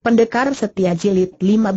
Pendekar Setia Jilid 15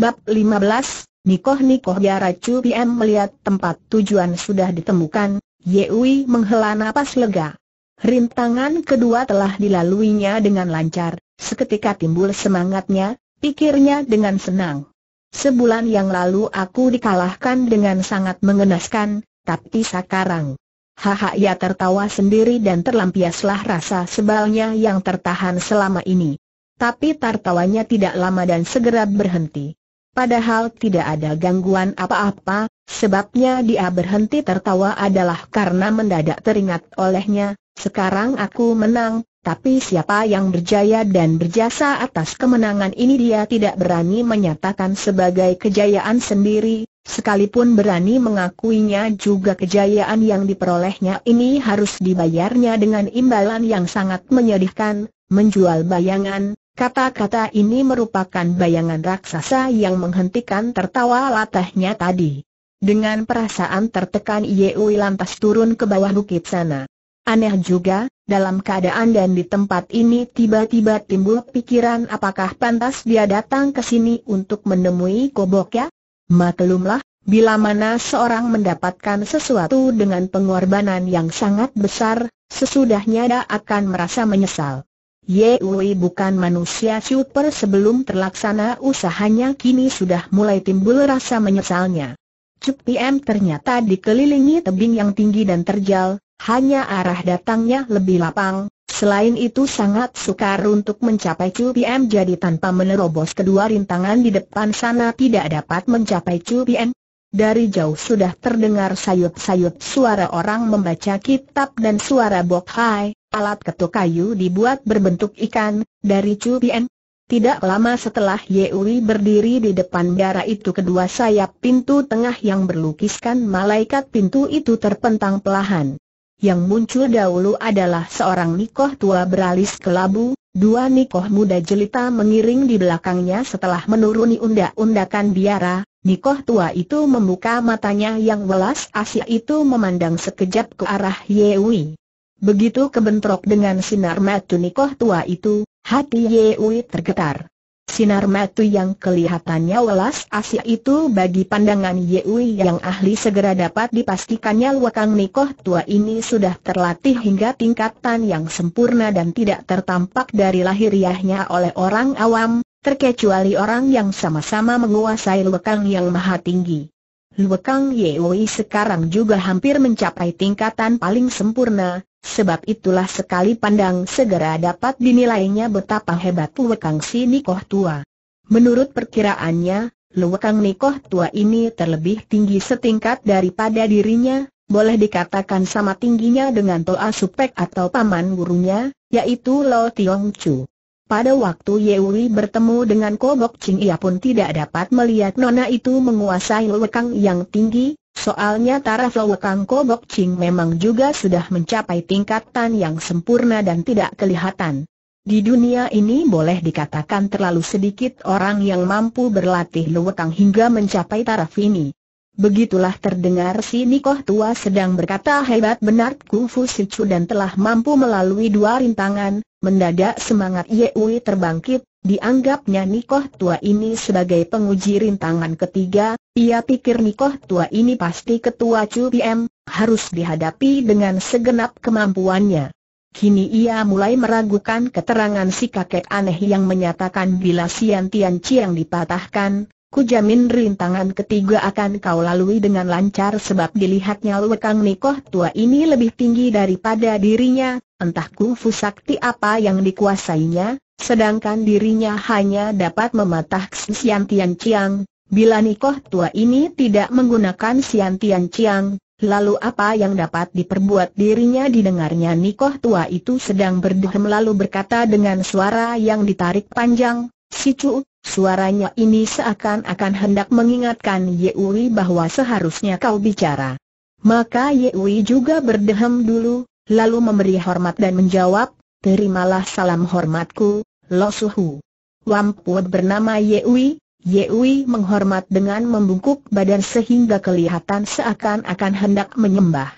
Bab 15, Nikoh-Nikoh Biara cu PM melihat tempat tujuan sudah ditemukan, Yewi menghela napas lega. Rintangan kedua telah dilaluinya dengan lancar, seketika timbul semangatnya, pikirnya dengan senang. Sebulan yang lalu aku dikalahkan dengan sangat mengenaskan, tapi sekarang Haha ia tertawa sendiri dan terlampiaslah rasa sebalnya yang tertahan selama ini. Tapi tertawanya tidak lama dan segera berhenti. Padahal tidak ada gangguan apa-apa, sebabnya dia berhenti tertawa adalah karena mendadak teringat olehnya, sekarang aku menang, tapi siapa yang berjaya dan berjasa atas kemenangan ini dia tidak berani menyatakan sebagai kejayaan sendiri, sekalipun berani mengakuinya juga kejayaan yang diperolehnya ini harus dibayarnya dengan imbalan yang sangat menyedihkan, menjual bayangan, Kata-kata ini merupakan bayangan raksasa yang menghentikan tertawa latahnya tadi. Dengan perasaan tertekan Yewi lantas turun ke bawah bukit sana. Aneh juga, dalam keadaan dan di tempat ini tiba-tiba timbul pikiran apakah pantas dia datang ke sini untuk menemui kobok ya? Maklumlah, bila mana seorang mendapatkan sesuatu dengan pengorbanan yang sangat besar, sesudahnya dia akan merasa menyesal. Yui bukan manusia super sebelum terlaksana usahanya kini sudah mulai timbul rasa menyesalnya. Cuk PM ternyata dikelilingi tebing yang tinggi dan terjal, hanya arah datangnya lebih lapang, Selain itu sangat sukar untuk mencapai PM jadi tanpa menerobos kedua rintangan di depan sana tidak dapat mencapai PM. Dari jauh sudah terdengar sayup-sayup suara orang membaca kitab dan suara Bok Hai, Alat ketuk kayu dibuat berbentuk ikan, dari cubien. Tidak lama setelah Yeuri berdiri di depan biara itu kedua sayap pintu tengah yang berlukiskan malaikat pintu itu terpentang pelahan. Yang muncul dahulu adalah seorang nikoh tua beralis kelabu, dua nikoh muda jelita mengiring di belakangnya setelah menuruni undak-undakan biara, nikoh tua itu membuka matanya yang welas asyik itu memandang sekejap ke arah Yewi. Begitu kebentrok dengan sinar matu nikoh tua itu, hati Wei tergetar. Sinar matu yang kelihatannya welas asih itu bagi pandangan Wei yang ahli segera dapat dipastikannya luakang Nikoh tua ini sudah terlatih hingga tingkatan yang sempurna dan tidak tertampak dari lahiriahnya oleh orang awam, terkecuali orang yang sama-sama menguasai luakang yang maha tinggi. Ye Wei sekarang juga hampir mencapai tingkatan paling sempurna, Sebab itulah sekali pandang segera dapat dinilainya betapa hebat kang si Nikoh tua. Menurut perkiraannya, kang Nikoh tua ini terlebih tinggi setingkat daripada dirinya, boleh dikatakan sama tingginya dengan Toa Supek atau paman gurunya, yaitu Lo Tiong Chu. Pada waktu Yewi bertemu dengan Kobok Ching ia pun tidak dapat melihat nona itu menguasai kang yang tinggi, Soalnya taraf Lowekang Kobok Ching memang juga sudah mencapai tingkatan yang sempurna dan tidak kelihatan. Di dunia ini boleh dikatakan terlalu sedikit orang yang mampu berlatih Lowekang hingga mencapai taraf ini. Begitulah terdengar si Nikoh tua sedang berkata hebat benar Kung Fu Sicu dan telah mampu melalui dua rintangan, Mendadak semangat Ye Wei terbangkit, dianggapnya Nikoh tua ini sebagai penguji rintangan ketiga, ia pikir Nikoh tua ini pasti ketua PM, harus dihadapi dengan segenap kemampuannya. Kini ia mulai meragukan keterangan si kakek aneh yang menyatakan bila Sian Tian Chiang dipatahkan, Kujamin rintangan ketiga akan kau lalui dengan lancar sebab dilihatnya lekang Nikoh tua ini lebih tinggi daripada dirinya, entah kungfu sakti apa yang dikuasainya, sedangkan dirinya hanya dapat mematah Xian Tian Chiang. Bila Nikoh tua ini tidak menggunakan Xian Tian Chiang, lalu apa yang dapat diperbuat dirinya didengarnya Nikoh tua itu sedang berdehem lalu berkata dengan suara yang ditarik panjang, Si Chu, suaranya ini seakan-akan hendak mengingatkan Yewi bahwa seharusnya kau bicara. Maka Yewi juga berdehem dulu, lalu memberi hormat dan menjawab, terimalah salam hormatku, Lo Suhu. Wampuat bernama Yewi, Yewi menghormat dengan membungkuk badan sehingga kelihatan seakan-akan hendak menyembah.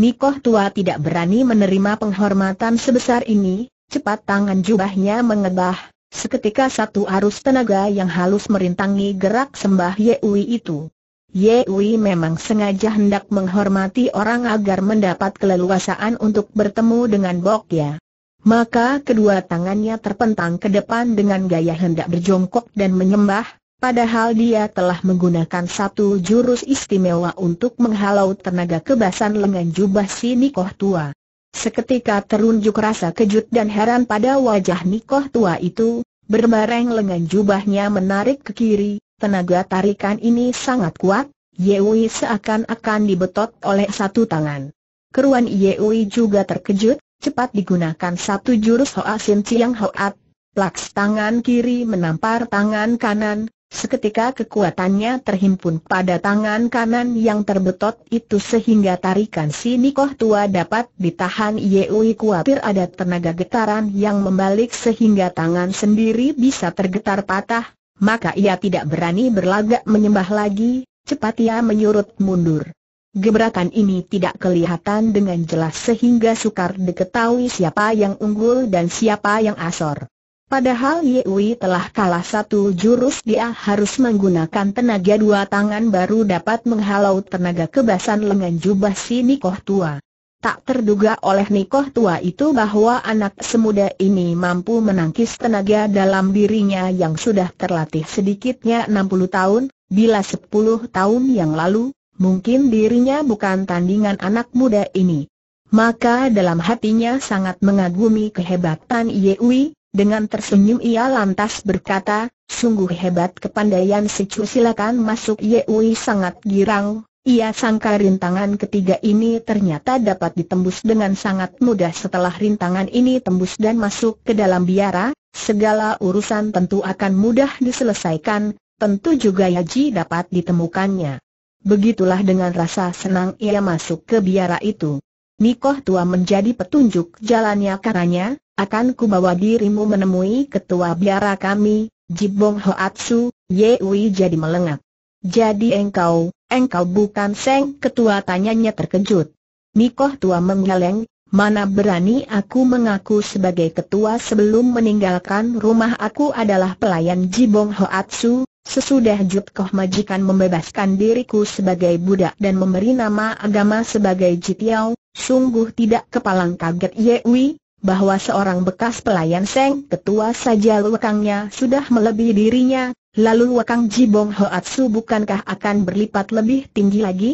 Nikoh tua tidak berani menerima penghormatan sebesar ini, cepat tangan jubahnya mengebah, Seketika satu arus tenaga yang halus merintangi gerak sembah Yewi itu. Yewi memang sengaja hendak menghormati orang agar mendapat keleluasaan untuk bertemu dengan Bok Ya. Maka kedua tangannya terpentang ke depan dengan gaya hendak berjongkok dan menyembah, padahal dia telah menggunakan satu jurus istimewa untuk menghalau tenaga kebasan lengan jubah si Nikoh tua. Seketika terunjuk rasa kejut dan heran pada wajah Nikoh tua itu, berbareng lengan jubahnya menarik ke kiri, Tenaga tarikan ini sangat kuat, Yewi seakan-akan dibetot oleh satu tangan. Keruan Yewi juga terkejut, cepat digunakan satu jurus Hoa Sin Chiang Hoat. Plaks tangan kiri menampar tangan kanan, seketika kekuatannya terhimpun pada tangan kanan yang terbetot itu sehingga tarikan si Nikoh tua dapat ditahan Yewi kuatir ada tenaga getaran yang membalik sehingga tangan sendiri bisa tergetar patah, maka ia tidak berani berlagak menyembah lagi, cepat ia menyurut mundur. Gebrakan ini tidak kelihatan dengan jelas sehingga sukar diketahui siapa yang unggul dan siapa yang asor. Padahal Yewi telah kalah satu jurus dia harus menggunakan tenaga dua tangan baru dapat menghalau tenaga kebasan lengan jubah si Nikoh tua tak terduga oleh Nikoh tua itu bahwa anak semuda ini mampu menangkis tenaga dalam dirinya yang sudah terlatih sedikitnya 60 tahun, bila 10 tahun yang lalu, mungkin dirinya bukan tandingan anak muda ini. Maka dalam hatinya sangat mengagumi kehebatan Yewi, dengan tersenyum ia lantas berkata, sungguh hebat kepandaian secu silakan masuk Yewi sangat girang, ia sangka rintangan ketiga ini ternyata dapat ditembus dengan sangat mudah setelah rintangan ini tembus dan masuk ke dalam biara, segala urusan tentu akan mudah diselesaikan, tentu juga Yaji dapat ditemukannya. Begitulah dengan rasa senang ia masuk ke biara itu. Nikoh tua menjadi petunjuk jalannya karanya, akan kubawa dirimu menemui ketua biara kami, Jibong Hoatsu, Yewi jadi melengak. Jadi engkau, engkau bukan Seng Ketua tanyanya terkejut. Nikoh tua menggeleng, mana berani aku mengaku sebagai ketua sebelum meninggalkan rumah aku adalah pelayan Jibong Hoatsu, sesudah Jutkoh majikan membebaskan diriku sebagai budak dan memberi nama agama sebagai Jitiao, sungguh tidak kepalang kaget Yewi, bahwa seorang bekas pelayan Seng Ketua saja lekangnya sudah melebihi dirinya, Lalu Wakang Jibong Hoatsu bukankah akan berlipat lebih tinggi lagi?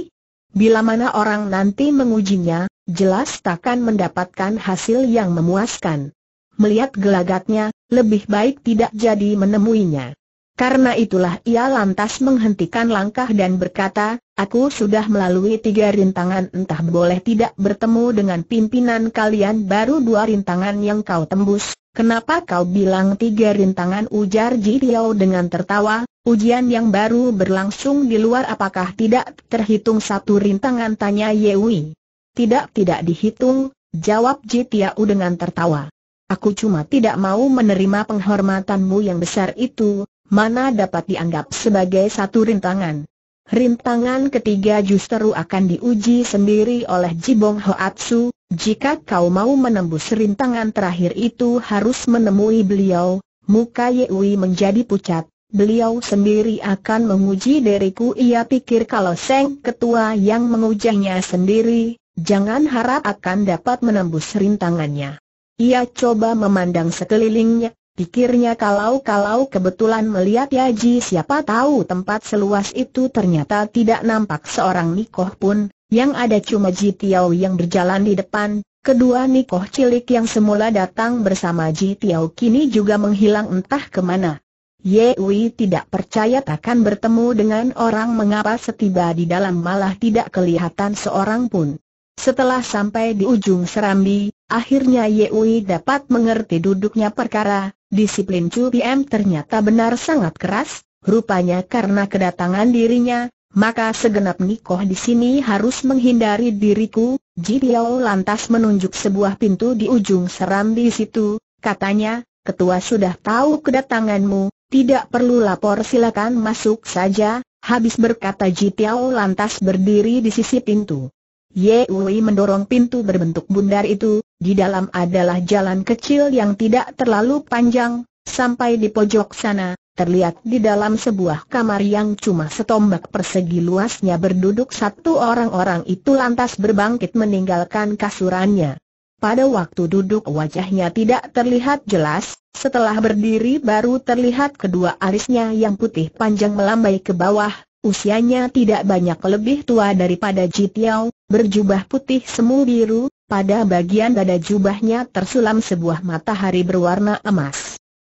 Bila mana orang nanti mengujinya, jelas takkan mendapatkan hasil yang memuaskan. Melihat gelagatnya, lebih baik tidak jadi menemuinya. Karena itulah ia lantas menghentikan langkah dan berkata, aku sudah melalui tiga rintangan entah boleh tidak bertemu dengan pimpinan kalian baru dua rintangan yang kau tembus, Kenapa kau bilang tiga rintangan ujar Ji Diao dengan tertawa, ujian yang baru berlangsung di luar apakah tidak terhitung satu rintangan tanya Yewi. Tidak tidak dihitung, jawab Ji Diao dengan tertawa. Aku cuma tidak mau menerima penghormatanmu yang besar itu, mana dapat dianggap sebagai satu rintangan. Rintangan ketiga justru akan diuji sendiri oleh Jibong Hoatsu, jika kau mau menembus rintangan terakhir itu harus menemui beliau, muka Yewi menjadi pucat, beliau sendiri akan menguji diriku ia pikir kalau Seng Ketua yang mengujinya sendiri, jangan harap akan dapat menembus rintangannya. Ia coba memandang sekelilingnya, pikirnya kalau-kalau kebetulan melihat Yaji siapa tahu tempat seluas itu ternyata tidak nampak seorang Nikoh pun, yang ada cuma Ji Tiao yang berjalan di depan, kedua nikoh cilik yang semula datang bersama Ji Tiao kini juga menghilang entah kemana. Ye Wei tidak percaya takkan bertemu dengan orang mengapa setiba di dalam malah tidak kelihatan seorang pun. Setelah sampai di ujung serambi, akhirnya Ye Wei dapat mengerti duduknya perkara, disiplin Chu PM ternyata benar sangat keras, rupanya karena kedatangan dirinya, maka segenap nikoh di sini harus menghindari diriku, Ji Biao lantas menunjuk sebuah pintu di ujung serambi situ, katanya, ketua sudah tahu kedatanganmu, tidak perlu lapor silakan masuk saja, habis berkata Ji Biao lantas berdiri di sisi pintu. Ye Wei mendorong pintu berbentuk bundar itu, di dalam adalah jalan kecil yang tidak terlalu panjang, Sampai di pojok sana, terlihat di dalam sebuah kamar yang cuma setombak persegi luasnya berduduk satu orang-orang itu lantas berbangkit meninggalkan kasurannya. Pada waktu duduk wajahnya tidak terlihat jelas, setelah berdiri baru terlihat kedua alisnya yang putih panjang melambai ke bawah, usianya tidak banyak lebih tua daripada Jitiao, berjubah putih semu biru, pada bagian dada jubahnya tersulam sebuah matahari berwarna emas.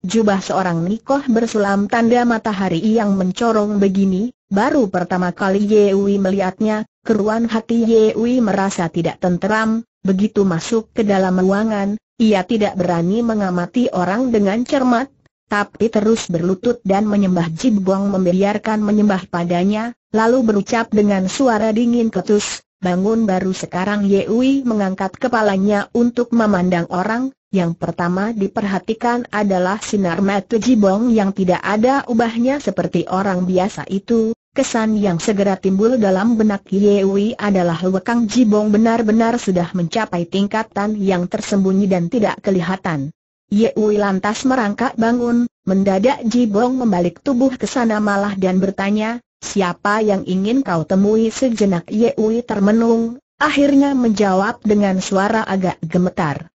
Jubah seorang Nikoh bersulam tanda matahari yang mencorong begini, baru pertama kali Yewi melihatnya, keruan hati Yewi merasa tidak tenteram, begitu masuk ke dalam ruangan, ia tidak berani mengamati orang dengan cermat, tapi terus berlutut dan menyembah jibuang, membiarkan menyembah padanya, lalu berucap dengan suara dingin ketus, bangun baru sekarang Yewi mengangkat kepalanya untuk memandang orang, yang pertama diperhatikan adalah sinar mata Jibong yang tidak ada ubahnya seperti orang biasa itu. Kesan yang segera timbul dalam benak Yewi adalah lekang Jibong benar-benar sudah mencapai tingkatan yang tersembunyi dan tidak kelihatan. Yewi lantas merangkak bangun, mendadak Jibong membalik tubuh ke sana malah dan bertanya, siapa yang ingin kau temui sejenak Yewi termenung, akhirnya menjawab dengan suara agak gemetar.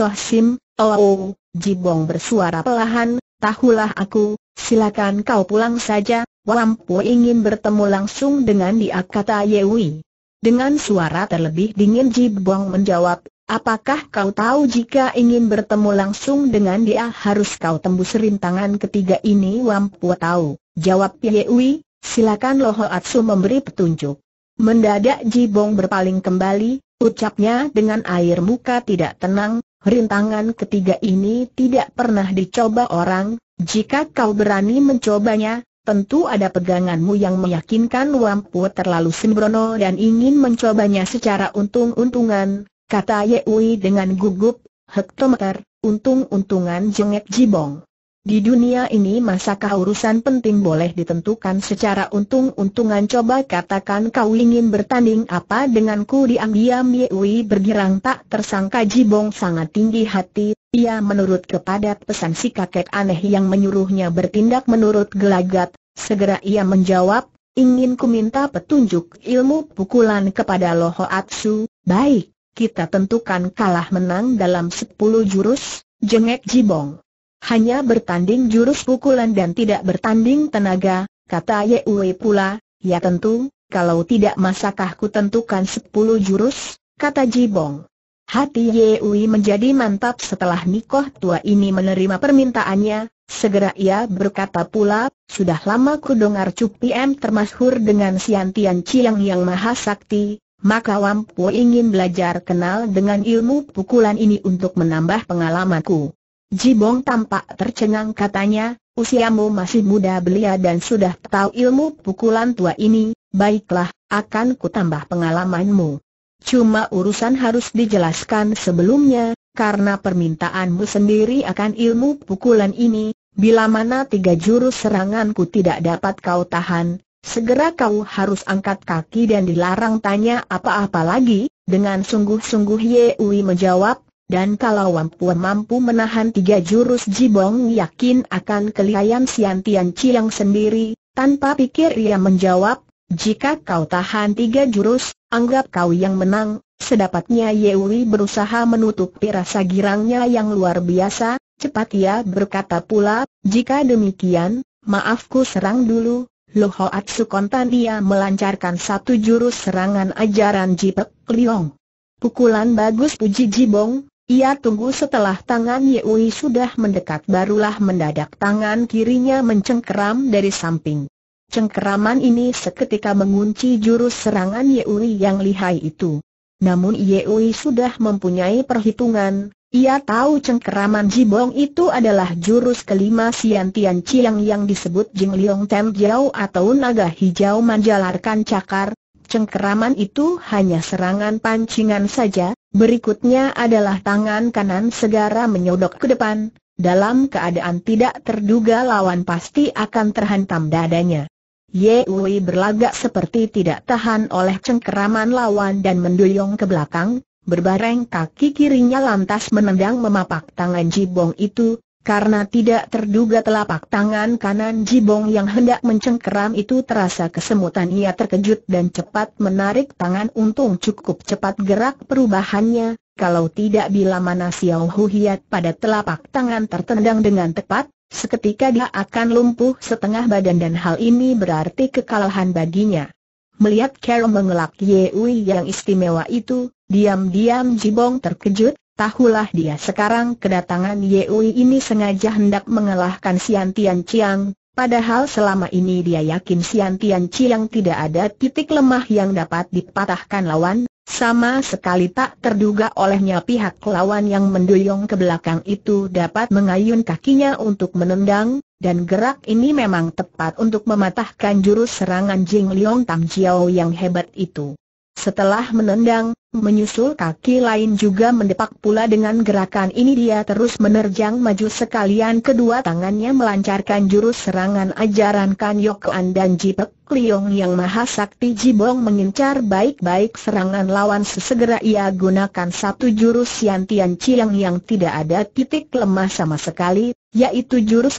Soh Sim, oh, oh, Jibong bersuara pelahan, tahulah aku, silakan kau pulang saja, Wampu ingin bertemu langsung dengan dia kata Yewi. Dengan suara terlebih dingin Jibong menjawab, apakah kau tahu jika ingin bertemu langsung dengan dia harus kau tembus rintangan ketiga ini Wampu tahu, jawab Yewi, silakan Loho Atsu memberi petunjuk. Mendadak Jibong berpaling kembali, ucapnya dengan air muka tidak tenang, Rintangan ketiga ini tidak pernah dicoba orang, jika kau berani mencobanya, tentu ada peganganmu yang meyakinkan Wampu terlalu sembrono dan ingin mencobanya secara untung-untungan, kata Yewi dengan gugup, hektometer, untung-untungan jengek jibong. Di dunia ini masakah urusan penting boleh ditentukan secara untung-untungan coba katakan kau ingin bertanding apa denganku diam-diam Yewi bergirang tak tersangka Jibong sangat tinggi hati, ia menurut kepada pesan si kakek aneh yang menyuruhnya bertindak menurut gelagat, segera ia menjawab, ingin ku minta petunjuk ilmu pukulan kepada Loho Atsu, baik, kita tentukan kalah menang dalam 10 jurus, jengek Jibong. Hanya bertanding jurus pukulan dan tidak bertanding tenaga, kata Yue pula, ya tentu, kalau tidak masakah ku tentukan sepuluh jurus, kata Jibong. Hati Yue menjadi mantap setelah Nikoh tua ini menerima permintaannya, segera ia berkata pula, sudah lama ku dengar PM termasyhur dengan Siantian Chiang yang maha sakti, maka Wampu ingin belajar kenal dengan ilmu pukulan ini untuk menambah pengalamanku. Jibong tampak tercengang katanya, usiamu masih muda belia dan sudah tahu ilmu pukulan tua ini, baiklah, akan kutambah pengalamanmu. Cuma urusan harus dijelaskan sebelumnya, karena permintaanmu sendiri akan ilmu pukulan ini, bila mana tiga jurus seranganku tidak dapat kau tahan, segera kau harus angkat kaki dan dilarang tanya apa-apa lagi, dengan sungguh-sungguh Yewi menjawab, dan kalau Wampu mampu menahan tiga jurus Jibong yakin akan kelihayan Sian Tian Chiang sendiri, tanpa pikir ia menjawab, jika kau tahan tiga jurus, anggap kau yang menang, sedapatnya Yewi berusaha menutupi rasa girangnya yang luar biasa, cepat ia berkata pula, jika demikian, maafku serang dulu, Loho Atsu kontan ia melancarkan satu jurus serangan ajaran Jipek Liong. Pukulan bagus puji Jibong, ia tunggu setelah tangan Yewi sudah mendekat barulah mendadak tangan kirinya mencengkeram dari samping. Cengkeraman ini seketika mengunci jurus serangan Yewi yang lihai itu. Namun Yewi sudah mempunyai perhitungan, ia tahu cengkeraman Jibong itu adalah jurus kelima Sian Tian Chiang yang disebut Jing Liong Tem Jiao atau Naga Hijau Manjalarkan Cakar. Cengkeraman itu hanya serangan pancingan saja, Berikutnya adalah tangan kanan segera menyodok ke depan, dalam keadaan tidak terduga lawan pasti akan terhantam dadanya. Ye Wei berlagak seperti tidak tahan oleh cengkeraman lawan dan menduyung ke belakang, berbareng kaki kirinya lantas menendang memapak tangan Jibong itu, karena tidak terduga telapak tangan kanan Jibong yang hendak mencengkeram itu terasa kesemutan ia terkejut dan cepat menarik tangan untung cukup cepat gerak perubahannya, kalau tidak bila mana Xiao Hu Hiat pada telapak tangan tertendang dengan tepat, seketika dia akan lumpuh setengah badan dan hal ini berarti kekalahan baginya. Melihat Carol mengelak Ye Wei yang istimewa itu, diam-diam Jibong terkejut, Tahulah dia sekarang kedatangan Yeui ini sengaja hendak mengalahkan Sian Tian Chiang, padahal selama ini dia yakin Sian Tian Chiang tidak ada titik lemah yang dapat dipatahkan lawan, sama sekali tak terduga olehnya pihak lawan yang mendoyong ke belakang itu dapat mengayun kakinya untuk menendang, dan gerak ini memang tepat untuk mematahkan jurus serangan Jing Leong Tang Jiao yang hebat itu. Setelah menendang, menyusul kaki lain juga mendepak pula dengan gerakan ini dia terus menerjang maju sekalian kedua tangannya melancarkan jurus serangan ajaran Kan Yokuan dan Jipek Liong yang maha sakti Jibong mengincar baik-baik serangan lawan sesegera ia gunakan satu jurus Yantian Tian Chiang yang tidak ada titik lemah sama sekali yaitu jurus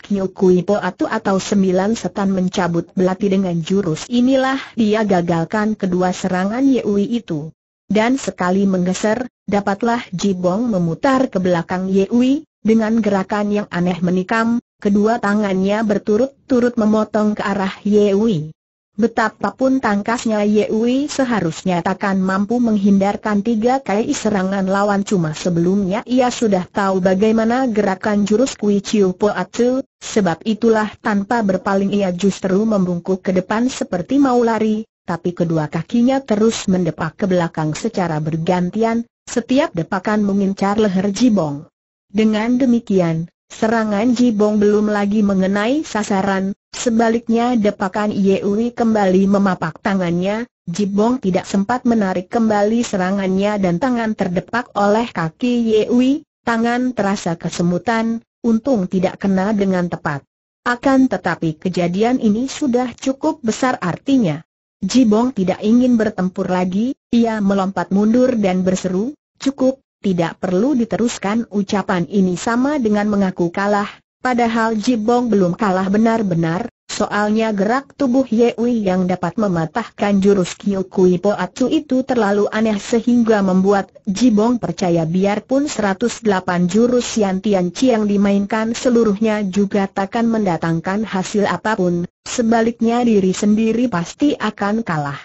Po Atu atau sembilan setan mencabut belati dengan jurus inilah dia gagalkan kedua serangan Yewi itu. Dan sekali menggeser, dapatlah Jibong memutar ke belakang Yewi, dengan gerakan yang aneh menikam, kedua tangannya berturut-turut memotong ke arah Yewi. Betapapun tangkasnya Yewi seharusnya takkan mampu menghindarkan tiga kali serangan lawan cuma sebelumnya ia sudah tahu bagaimana gerakan jurus Kui Chiu Po Atu, sebab itulah tanpa berpaling ia justru membungkuk ke depan seperti mau lari, tapi kedua kakinya terus mendepak ke belakang secara bergantian, setiap depakan mengincar leher Jibong. Dengan demikian, Serangan Jibong belum lagi mengenai sasaran, sebaliknya depakan Yewi kembali memapak tangannya, Jibong tidak sempat menarik kembali serangannya dan tangan terdepak oleh kaki Yewi, tangan terasa kesemutan, untung tidak kena dengan tepat. Akan tetapi kejadian ini sudah cukup besar artinya. Jibong tidak ingin bertempur lagi, ia melompat mundur dan berseru, cukup, tidak perlu diteruskan ucapan ini sama dengan mengaku kalah, padahal Jibong belum kalah benar-benar, soalnya gerak tubuh Ye Yewi yang dapat mematahkan jurus Kyukui Poatsu itu terlalu aneh sehingga membuat Jibong percaya biarpun 108 jurus yang Tian yang dimainkan seluruhnya juga takkan mendatangkan hasil apapun, sebaliknya diri sendiri pasti akan kalah.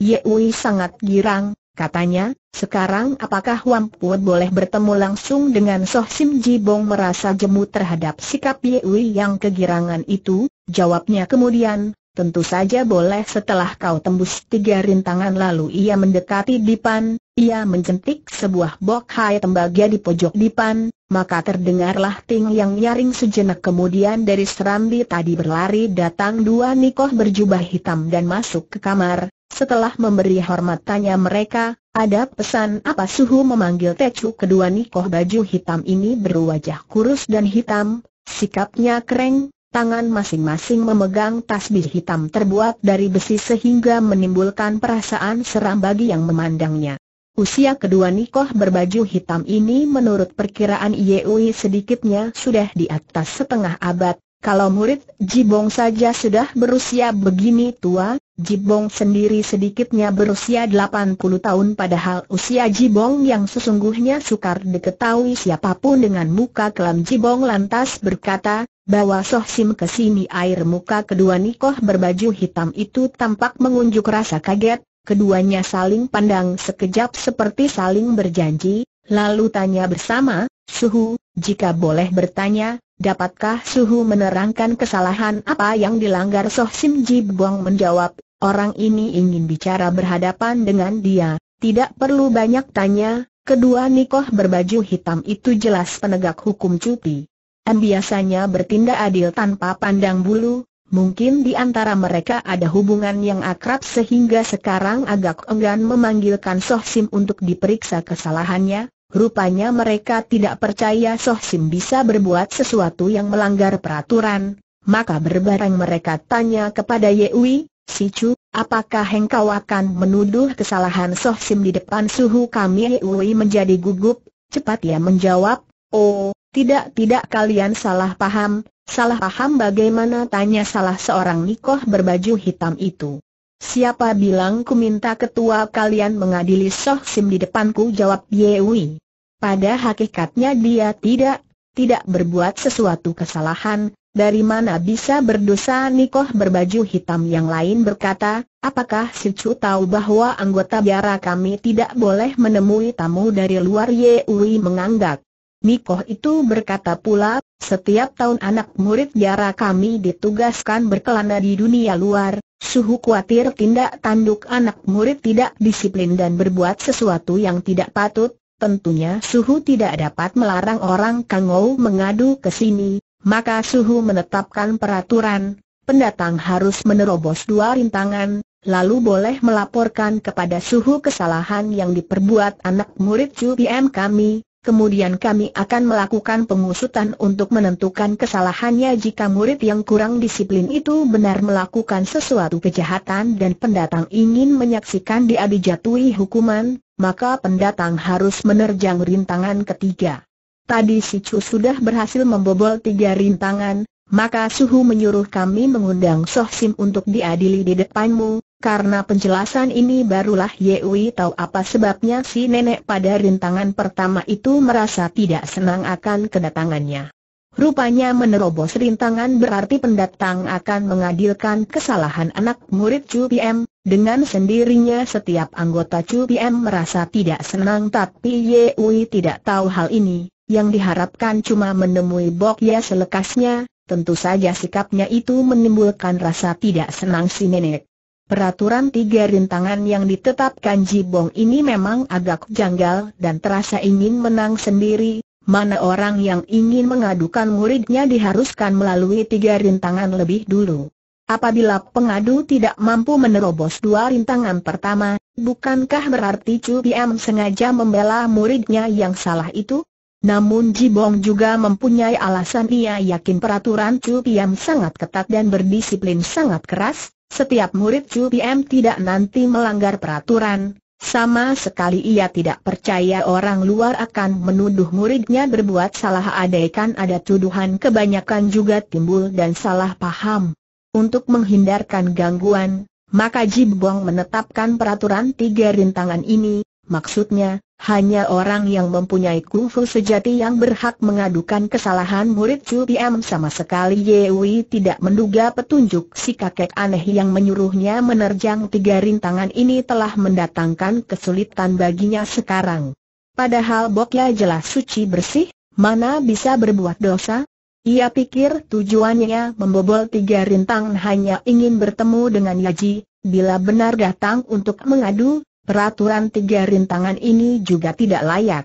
Ye Yewi sangat girang, Katanya, sekarang apakah Wang Puo boleh bertemu langsung dengan Soh Sim Ji Bong merasa jemu terhadap sikap Ye Ui yang kegirangan itu? Jawabnya kemudian, Tentu saja boleh setelah kau tembus tiga rintangan lalu ia mendekati dipan, ia mencentik sebuah bok hai tembaga di pojok dipan, maka terdengarlah ting yang nyaring sejenak kemudian dari serambi tadi berlari datang dua nikoh berjubah hitam dan masuk ke kamar, setelah memberi hormat tanya mereka, ada pesan apa suhu memanggil Tecu kedua nikoh baju hitam ini berwajah kurus dan hitam, sikapnya kering, tangan masing-masing memegang tasbih hitam terbuat dari besi sehingga menimbulkan perasaan seram bagi yang memandangnya. Usia kedua Nikoh berbaju hitam ini menurut perkiraan Yewi sedikitnya sudah di atas setengah abad, kalau murid Jibong saja sudah berusia begini tua, Jibong sendiri sedikitnya berusia 80 tahun padahal usia Jibong yang sesungguhnya sukar diketahui siapapun dengan muka kelam Jibong lantas berkata, Bawa Soh Sim ke sini air muka kedua Nikoh berbaju hitam itu tampak mengunjuk rasa kaget, keduanya saling pandang sekejap seperti saling berjanji, lalu tanya bersama, Suhu, jika boleh bertanya, dapatkah Suhu menerangkan kesalahan apa yang dilanggar Soh Sim Ji menjawab, orang ini ingin bicara berhadapan dengan dia, tidak perlu banyak tanya, kedua Nikoh berbaju hitam itu jelas penegak hukum cuti. M biasanya bertindak adil tanpa pandang bulu, mungkin di antara mereka ada hubungan yang akrab sehingga sekarang agak enggan memanggilkan Soh Sim untuk diperiksa kesalahannya, rupanya mereka tidak percaya Soh Sim bisa berbuat sesuatu yang melanggar peraturan, maka berbareng mereka tanya kepada Yewi, Si Chu, apakah engkau akan menuduh kesalahan Soh Sim di depan suhu kami? Yui menjadi gugup, cepat ia menjawab, Oh, tidak, tidak kalian salah paham, salah paham bagaimana tanya salah seorang nikoh berbaju hitam itu. Siapa bilang ku minta ketua kalian mengadili Soh Sim di depanku jawab Yewi. Pada hakikatnya dia tidak, tidak berbuat sesuatu kesalahan, dari mana bisa berdosa Nikoh berbaju hitam yang lain berkata, apakah si Chu tahu bahwa anggota biara kami tidak boleh menemui tamu dari luar Yewi menganggap. Mikoh itu berkata pula, setiap tahun anak murid jara kami ditugaskan berkelana di dunia luar, suhu khawatir tindak tanduk anak murid tidak disiplin dan berbuat sesuatu yang tidak patut, tentunya suhu tidak dapat melarang orang kangou mengadu ke sini, maka suhu menetapkan peraturan, pendatang harus menerobos dua rintangan, lalu boleh melaporkan kepada suhu kesalahan yang diperbuat anak murid PM kami, kemudian kami akan melakukan pengusutan untuk menentukan kesalahannya jika murid yang kurang disiplin itu benar melakukan sesuatu kejahatan dan pendatang ingin menyaksikan dia dijatuhi hukuman, maka pendatang harus menerjang rintangan ketiga. Tadi si Chu sudah berhasil membobol tiga rintangan, maka Suhu menyuruh kami mengundang Soh Sim untuk diadili di depanmu, karena penjelasan ini barulah Yewi tahu apa sebabnya si nenek pada rintangan pertama itu merasa tidak senang akan kedatangannya. Rupanya menerobos rintangan berarti pendatang akan mengadilkan kesalahan anak murid Chu PM. Dengan sendirinya setiap anggota Chu PM merasa tidak senang tapi Ye tidak tahu hal ini. Yang diharapkan cuma menemui Bok Ya selekasnya, Tentu saja sikapnya itu menimbulkan rasa tidak senang si nenek. Peraturan tiga rintangan yang ditetapkan Jibong ini memang agak janggal dan terasa ingin menang sendiri, mana orang yang ingin mengadukan muridnya diharuskan melalui tiga rintangan lebih dulu. Apabila pengadu tidak mampu menerobos dua rintangan pertama, bukankah berarti Chu Biam sengaja membela muridnya yang salah itu? Namun Jibong juga mempunyai alasan ia yakin peraturan Chu Piam sangat ketat dan berdisiplin sangat keras, setiap murid Chu Piam tidak nanti melanggar peraturan, sama sekali ia tidak percaya orang luar akan menuduh muridnya berbuat salah adaikan ada tuduhan kebanyakan juga timbul dan salah paham. Untuk menghindarkan gangguan, maka Jibong menetapkan peraturan tiga rintangan ini, maksudnya, hanya orang yang mempunyai kungfu sejati yang berhak mengadukan kesalahan murid Chu Piam sama sekali Yewi tidak menduga petunjuk si kakek aneh yang menyuruhnya menerjang tiga rintangan ini telah mendatangkan kesulitan baginya sekarang. Padahal Bokya jelas suci bersih, mana bisa berbuat dosa? Ia pikir tujuannya membobol tiga rintang hanya ingin bertemu dengan Yaji, bila benar datang untuk mengadu, peraturan tiga rintangan ini juga tidak layak.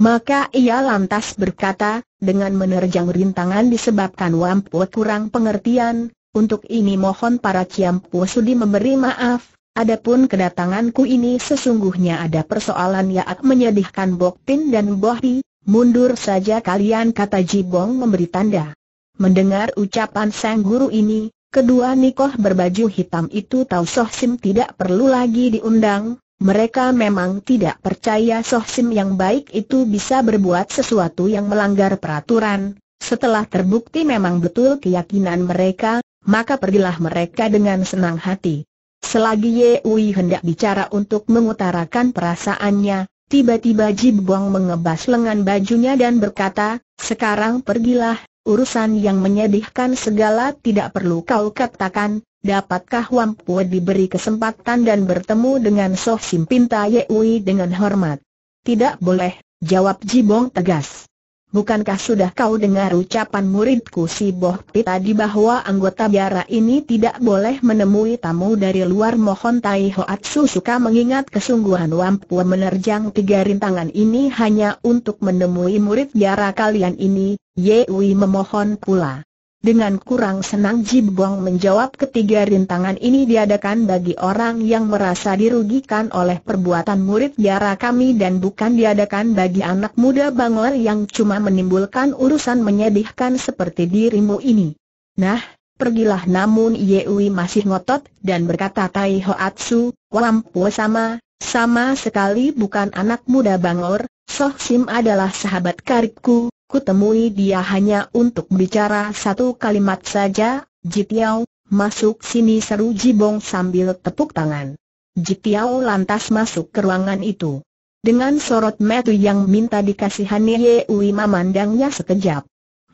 Maka ia lantas berkata, dengan menerjang rintangan disebabkan Wampu kurang pengertian, untuk ini mohon para Ciampu Sudi memberi maaf, Adapun kedatanganku ini sesungguhnya ada persoalan yang menyedihkan Bokpin dan bohi, mundur saja kalian kata Jibong memberi tanda. Mendengar ucapan sang guru ini, kedua Nikoh berbaju hitam itu Tau Soh Sim tidak perlu lagi diundang, mereka memang tidak percaya Soh Sim yang baik itu bisa berbuat sesuatu yang melanggar peraturan. Setelah terbukti memang betul keyakinan mereka, maka pergilah mereka dengan senang hati. Selagi Ye Ui hendak bicara untuk mengutarakan perasaannya, tiba-tiba Ji Buang mengebas lengan bajunya dan berkata, sekarang pergilah, urusan yang menyedihkan segala tidak perlu kau katakan, dapatkah Wampua diberi kesempatan dan bertemu dengan Soh Sim Yeui dengan hormat? Tidak boleh, jawab Jibong tegas. Bukankah sudah kau dengar ucapan muridku si Boh Pi tadi bahwa anggota biara ini tidak boleh menemui tamu dari luar mohon Tai Su suka mengingat kesungguhan Wampua menerjang tiga rintangan ini hanya untuk menemui murid biara kalian ini, Yeui memohon pula. Dengan kurang senang Buang menjawab ketiga rintangan ini diadakan bagi orang yang merasa dirugikan oleh perbuatan murid biara kami dan bukan diadakan bagi anak muda Bangor yang cuma menimbulkan urusan menyedihkan seperti dirimu ini. Nah, pergilah namun Yewi masih ngotot dan berkata Tai Atsu, Wampu sama, sama sekali bukan anak muda Bangor, Soh Sim adalah sahabat karibku, kutemui dia hanya untuk bicara satu kalimat saja, Jitiao, masuk sini seru Jibong sambil tepuk tangan. Jitiao lantas masuk ke ruangan itu. Dengan sorot metu yang minta dikasihani Ye Ui memandangnya sekejap.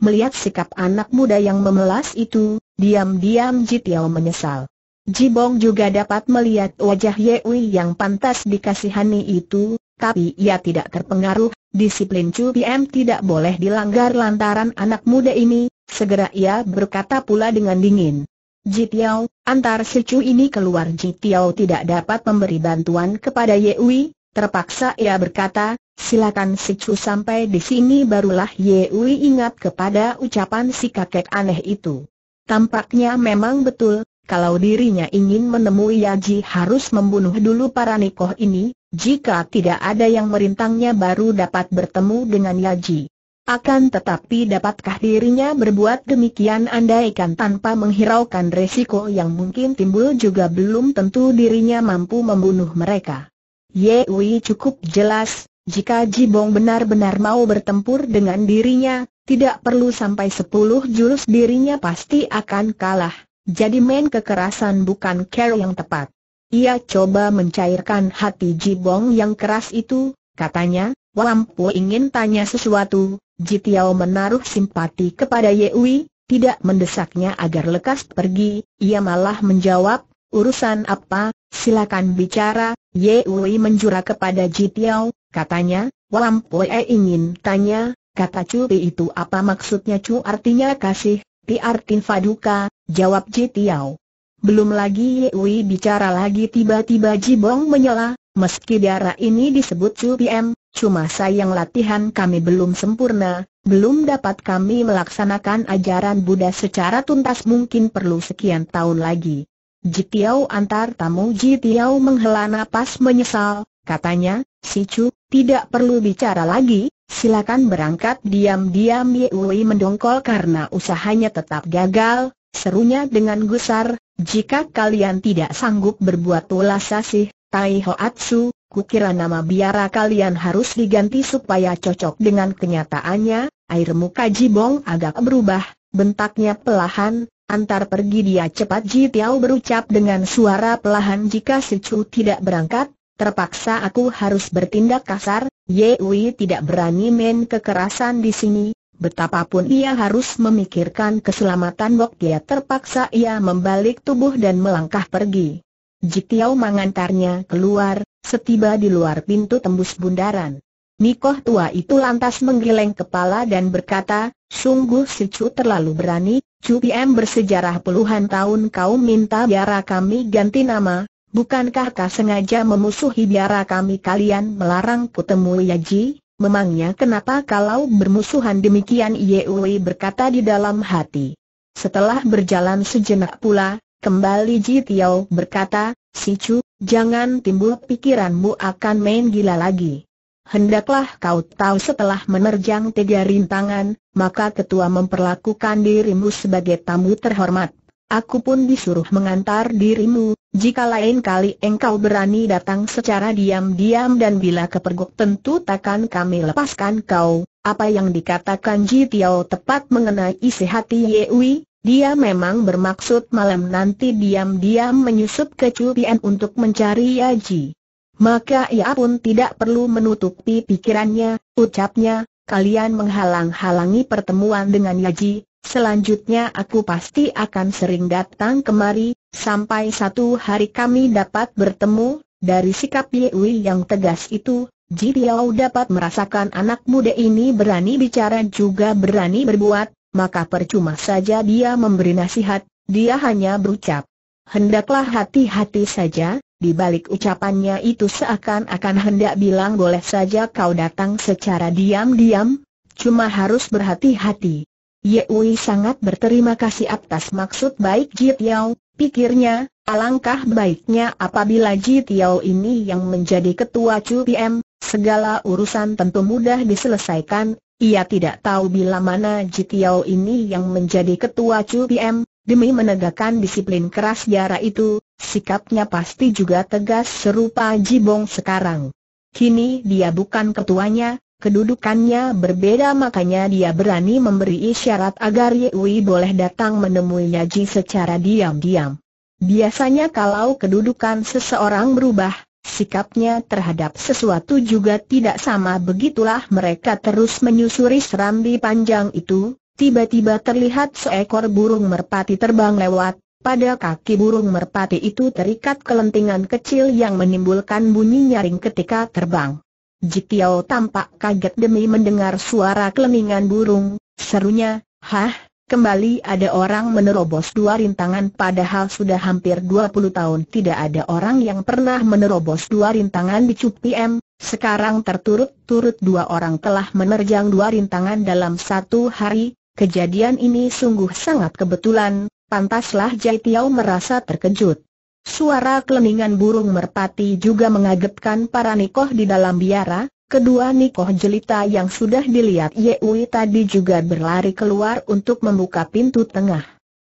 Melihat sikap anak muda yang memelas itu, diam-diam Jitiao menyesal. Jibong juga dapat melihat wajah Ye Ui yang pantas dikasihani itu, tapi ia tidak terpengaruh Disiplin Chu PM tidak boleh dilanggar lantaran anak muda ini, segera ia berkata pula dengan dingin. Jitiao, antar si Chu ini keluar Jitiao tidak dapat memberi bantuan kepada Ye Wei, terpaksa ia berkata, silakan si Chu sampai di sini barulah Ye Wei ingat kepada ucapan si kakek aneh itu. Tampaknya memang betul, kalau dirinya ingin menemui Yaji harus membunuh dulu para nikoh ini, jika tidak ada yang merintangnya baru dapat bertemu dengan Yaji. Akan tetapi dapatkah dirinya berbuat demikian andaikan tanpa menghiraukan resiko yang mungkin timbul juga belum tentu dirinya mampu membunuh mereka. Yewi cukup jelas, jika Jibong benar-benar mau bertempur dengan dirinya, tidak perlu sampai sepuluh jurus dirinya pasti akan kalah, jadi main kekerasan bukan care yang tepat. Ia coba mencairkan hati Jibong yang keras itu, katanya, Wampu ingin tanya sesuatu, Jitiao menaruh simpati kepada Yewi, tidak mendesaknya agar lekas pergi, ia malah menjawab, urusan apa, silakan bicara, Yewi menjurah kepada Jitiao, katanya, Wampu e ingin tanya, kata Cui itu apa maksudnya Cu artinya kasih, Ti artin Faduka, jawab Jitiao. Belum lagi Ye Wei bicara lagi tiba-tiba Jibong menyela, meski darah ini disebut CPM, cuma sayang latihan kami belum sempurna, belum dapat kami melaksanakan ajaran Buddha secara tuntas mungkin perlu sekian tahun lagi. Ji Tiao antar tamu Ji Tiao menghela napas menyesal, katanya, si Chu, tidak perlu bicara lagi, silakan berangkat diam-diam Ye Wei mendongkol karena usahanya tetap gagal, serunya dengan gusar, jika kalian tidak sanggup berbuat ulas asih, Tai Atsu, kukira nama biara kalian harus diganti supaya cocok dengan kenyataannya, air muka Jibong agak berubah, bentaknya pelahan, antar pergi dia cepat Ji Tiao berucap dengan suara pelahan jika si Chu tidak berangkat, terpaksa aku harus bertindak kasar, Ye Wei tidak berani main kekerasan di sini, Betapapun ia harus memikirkan keselamatan Bok Kia terpaksa ia membalik tubuh dan melangkah pergi. Jitiau mengantarnya keluar, setiba di luar pintu tembus bundaran. Nikoh tua itu lantas menggeleng kepala dan berkata, sungguh si Chu terlalu berani, Chu PM bersejarah puluhan tahun kau minta biara kami ganti nama, Bukankah kau sengaja memusuhi biara kami kalian melarang kutemui Yaji? Memangnya kenapa kalau bermusuhan demikian Ye Yewi berkata di dalam hati. Setelah berjalan sejenak pula, kembali Ji Tiao berkata, Si Chu, jangan timbul pikiranmu akan main gila lagi. Hendaklah kau tahu setelah menerjang tiga rintangan, maka ketua memperlakukan dirimu sebagai tamu terhormat aku pun disuruh mengantar dirimu, jika lain kali engkau berani datang secara diam-diam dan bila kepergok tentu takkan kami lepaskan kau. Apa yang dikatakan Ji Tiao tepat mengenai isi hati Ye Yewi, dia memang bermaksud malam nanti diam-diam menyusup ke Cupian untuk mencari Yaji. Maka ia pun tidak perlu menutupi pikirannya, ucapnya, kalian menghalang-halangi pertemuan dengan Yaji, Selanjutnya aku pasti akan sering datang kemari, sampai satu hari kami dapat bertemu, dari sikap Yewi yang tegas itu, Ji Diao dapat merasakan anak muda ini berani bicara juga berani berbuat, maka percuma saja dia memberi nasihat, dia hanya berucap. Hendaklah hati-hati saja, di balik ucapannya itu seakan-akan hendak bilang boleh saja kau datang secara diam-diam, cuma harus berhati-hati. Ye Wei sangat berterima kasih atas maksud baik Ji Tiao, pikirnya, alangkah baiknya apabila Ji Tiao ini yang menjadi ketua Chu PM, segala urusan tentu mudah diselesaikan, ia tidak tahu bila mana Ji Tiao ini yang menjadi ketua Chu PM, demi menegakkan disiplin keras jara itu, sikapnya pasti juga tegas serupa Ji Bong sekarang. Kini dia bukan ketuanya, kedudukannya berbeda makanya dia berani memberi isyarat agar Yewi boleh datang menemuinya Ji secara diam-diam. Biasanya kalau kedudukan seseorang berubah, sikapnya terhadap sesuatu juga tidak sama begitulah mereka terus menyusuri serambi panjang itu, tiba-tiba terlihat seekor burung merpati terbang lewat, pada kaki burung merpati itu terikat kelentingan kecil yang menimbulkan bunyi nyaring ketika terbang. Jitiao tampak kaget demi mendengar suara kelemingan burung, serunya, Hah, kembali ada orang menerobos dua rintangan padahal sudah hampir 20 tahun tidak ada orang yang pernah menerobos dua rintangan di Cup PM, sekarang terturut-turut dua orang telah menerjang dua rintangan dalam satu hari, kejadian ini sungguh sangat kebetulan, pantaslah Jai merasa terkejut. Suara keleningan burung merpati juga mengagetkan para nikoh di dalam biara, kedua nikoh jelita yang sudah dilihat Yeui tadi juga berlari keluar untuk membuka pintu tengah.